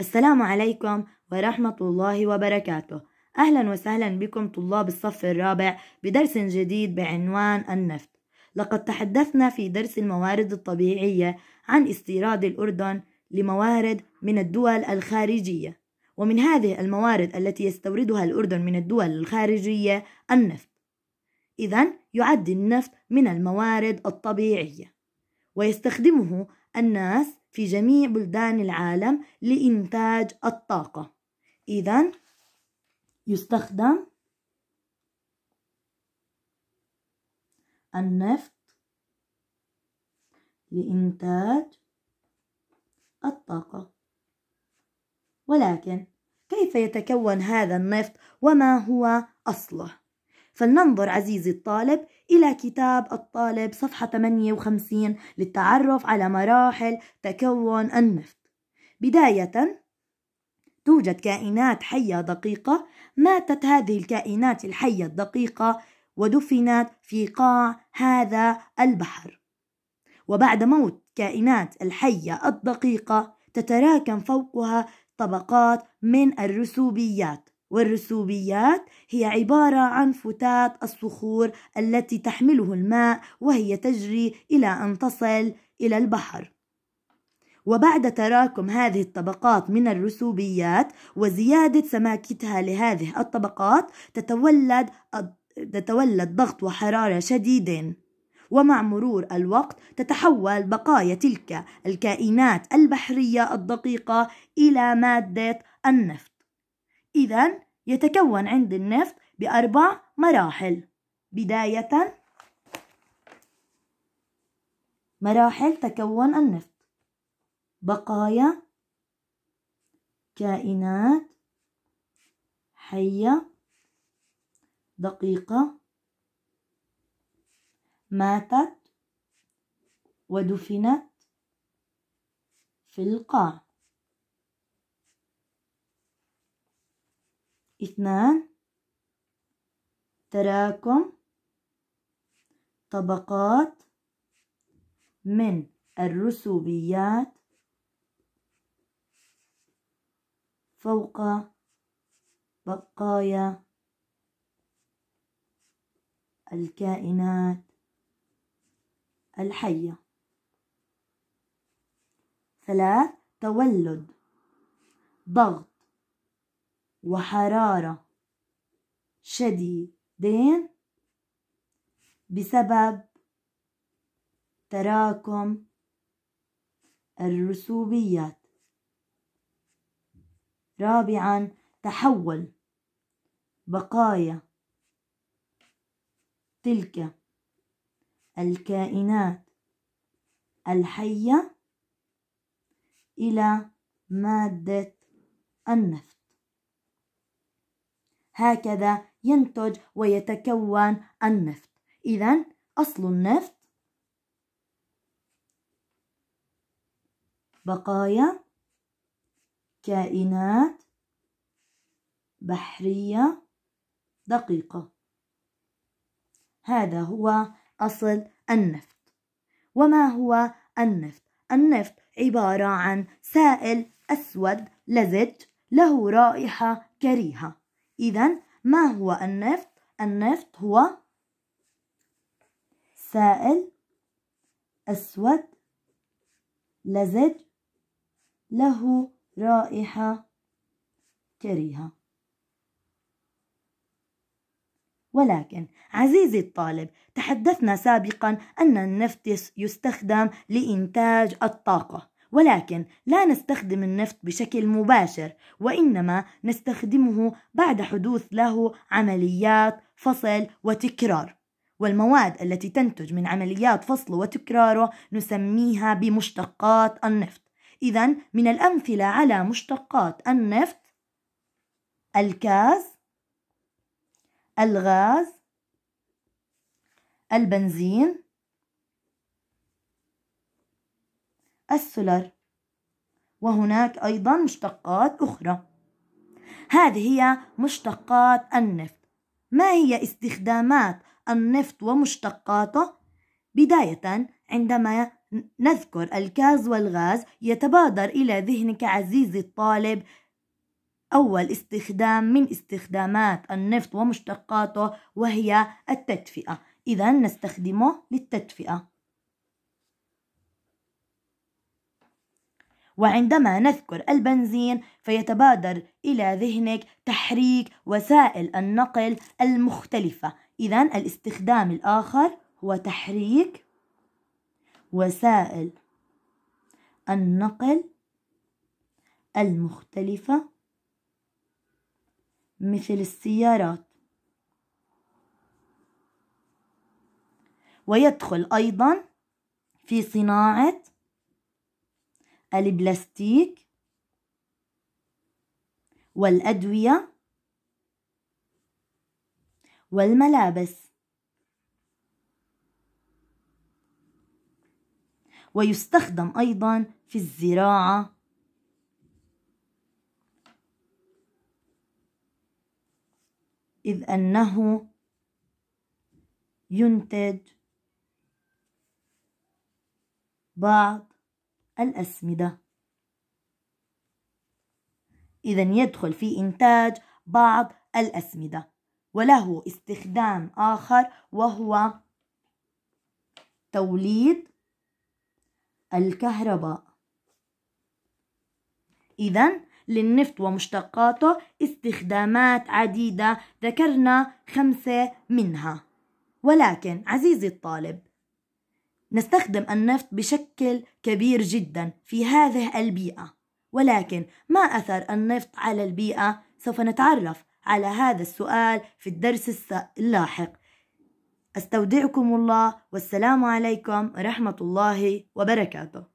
السلام عليكم ورحمة الله وبركاته أهلا وسهلا بكم طلاب الصف الرابع بدرس جديد بعنوان النفط لقد تحدثنا في درس الموارد الطبيعية عن استيراد الأردن لموارد من الدول الخارجية ومن هذه الموارد التي يستوردها الأردن من الدول الخارجية النفط إذا يعد النفط من الموارد الطبيعية ويستخدمه الناس في جميع بلدان العالم لإنتاج الطاقة إذا يستخدم النفط لإنتاج الطاقة ولكن كيف يتكون هذا النفط وما هو أصله فلننظر عزيزي الطالب إلى كتاب الطالب صفحة 58 للتعرف على مراحل تكون النفط بداية توجد كائنات حية دقيقة ماتت هذه الكائنات الحية الدقيقة ودفنت في قاع هذا البحر وبعد موت كائنات الحية الدقيقة تتراكم فوقها طبقات من الرسوبيات والرسوبيات هي عبارة عن فتات الصخور التي تحمله الماء وهي تجري إلى أن تصل إلى البحر. وبعد تراكم هذه الطبقات من الرسوبيات وزيادة سماكتها لهذه الطبقات تتولد تتولد ضغط وحرارة شديدين ومع مرور الوقت تتحول بقايا تلك الكائنات البحرية الدقيقة إلى مادة النفط إذا يتكون عندي النفط بأربع مراحل بداية مراحل تكون النفط بقايا كائنات حية دقيقة ماتت ودفنت في القاع اثنان تراكم طبقات من الرسوبيات فوق بقايا الكائنات الحية ثلاث تولد ضغط وحرارة شديدين بسبب تراكم الرسوبيات رابعا تحول بقايا تلك الكائنات الحية إلى مادة النفط هكذا ينتج ويتكون النفط إذا أصل النفط بقايا كائنات بحرية دقيقة هذا هو أصل النفط وما هو النفط؟ النفط عبارة عن سائل أسود لزج له رائحة كريهة إذا ما هو النفط؟ النفط هو سائل أسود لزج له رائحة كريهة ولكن عزيزي الطالب تحدثنا سابقا أن النفط يستخدم لإنتاج الطاقة ولكن لا نستخدم النفط بشكل مباشر وإنما نستخدمه بعد حدوث له عمليات فصل وتكرار والمواد التي تنتج من عمليات فصله وتكراره نسميها بمشتقات النفط إذا من الأمثلة على مشتقات النفط الكاز الغاز البنزين السولر وهناك أيضا مشتقات أخرى هذه هي مشتقات النفط ما هي استخدامات النفط ومشتقاته؟ بداية عندما نذكر الكاز والغاز يتبادر إلى ذهنك عزيزي الطالب أول استخدام من استخدامات النفط ومشتقاته وهي التدفئة إذا نستخدمه للتدفئة وعندما نذكر البنزين فيتبادر إلى ذهنك تحريك وسائل النقل المختلفة إذا الاستخدام الآخر هو تحريك وسائل النقل المختلفة مثل السيارات ويدخل أيضا في صناعة البلاستيك والأدوية والملابس ويستخدم أيضا في الزراعة إذ أنه ينتج بعض الأسمدة إذا يدخل في إنتاج بعض الأسمدة وله استخدام آخر وهو توليد الكهرباء إذا للنفط ومشتقاته استخدامات عديدة ذكرنا خمسة منها ولكن عزيزي الطالب نستخدم النفط بشكل كبير جدا في هذه البيئة ولكن ما أثر النفط على البيئة سوف نتعرف على هذا السؤال في الدرس اللاحق استودعكم الله والسلام عليكم ورحمة الله وبركاته